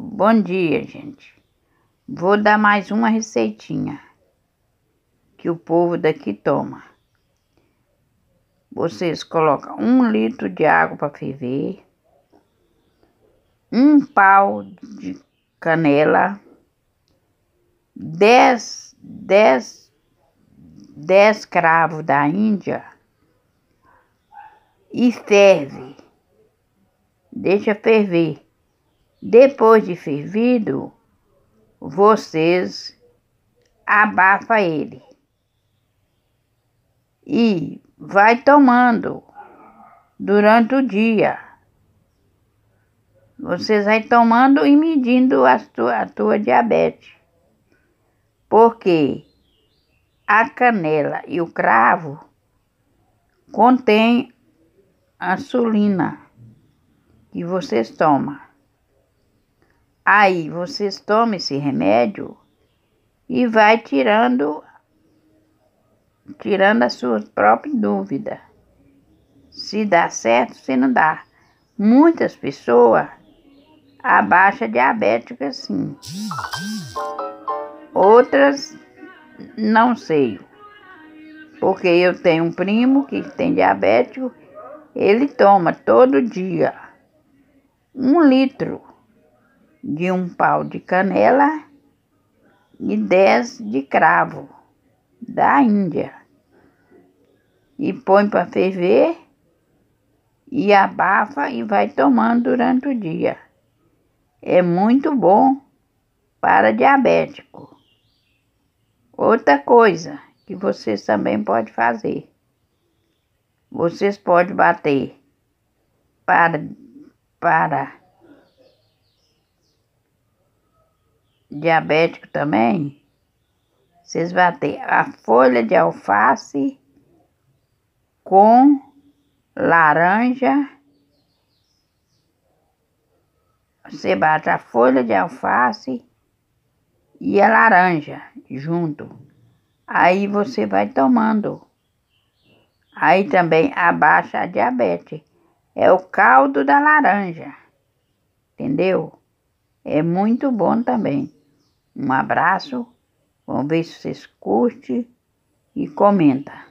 Bom dia, gente. Vou dar mais uma receitinha que o povo daqui toma. Vocês colocam um litro de água para ferver, um pau de canela, dez, dez, dez cravos da Índia e ferve. Deixa ferver. Depois de fervido, vocês abafa ele e vai tomando durante o dia. Vocês vai tomando e medindo a tua, a tua diabetes. Porque a canela e o cravo contém a insulina que vocês tomam. Aí vocês tomam esse remédio e vai tirando tirando a sua própria dúvida. Se dá certo, se não dá. Muitas pessoas abaixam diabética assim. Outras não sei. Porque eu tenho um primo que tem diabético, ele toma todo dia um litro de um pau de canela e dez de cravo da Índia. E põe para ferver e abafa e vai tomando durante o dia. É muito bom para diabético. Outra coisa que vocês também podem fazer. Vocês podem bater para para diabético também, vocês vão ter a folha de alface com laranja. Você bate a folha de alface e a laranja junto. Aí você vai tomando. Aí também abaixa a diabetes. É o caldo da laranja. Entendeu? É muito bom também. Um abraço, vamos ver se vocês curtem e comenta.